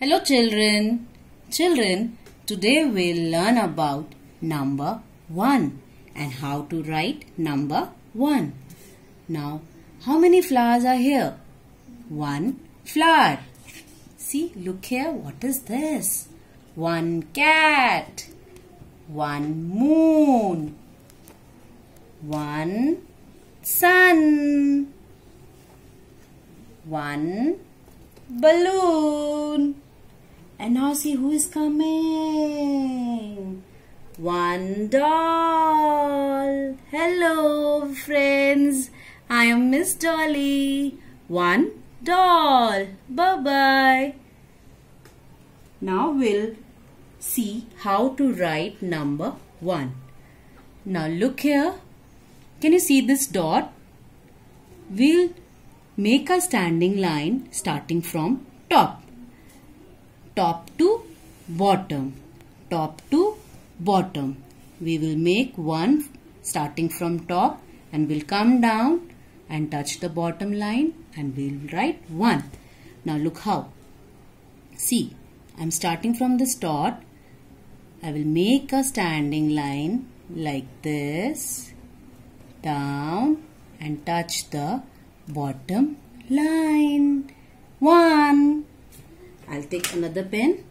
Hello children. Children, today we'll learn about number 1 and how to write number 1. Now, how many flowers are here? One flower. See, look here. What is this? One cat. One moon. One sun. One balloon. And now see who is coming. One doll. Hello friends. I am Miss Dolly. One doll. Bye-bye. Now we'll see how to write number 1. Now look here. Can you see this dot? We'll make a standing line starting from top top to bottom top to bottom we will make one starting from top and will come down and touch the bottom line and we'll write one now look how see I'm starting from this dot. I will make a standing line like this down and touch the bottom line one I'll take another pen.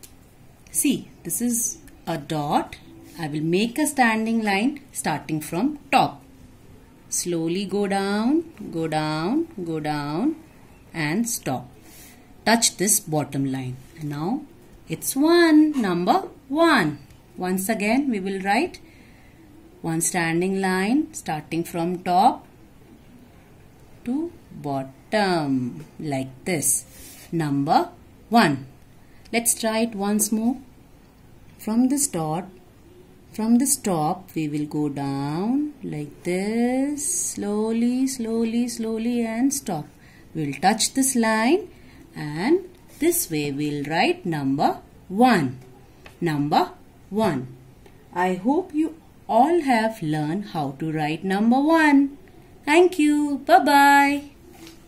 See, this is a dot. I will make a standing line starting from top. Slowly go down, go down, go down and stop. Touch this bottom line. And now it's 1, number 1. Once again we will write one standing line starting from top to bottom like this. Number 1. Let's try it once more. From this dot, from this top, we will go down like this, slowly, slowly, slowly and stop. We'll touch this line and this way we'll write number 1. Number 1. I hope you all have learned how to write number 1. Thank you. Bye-bye.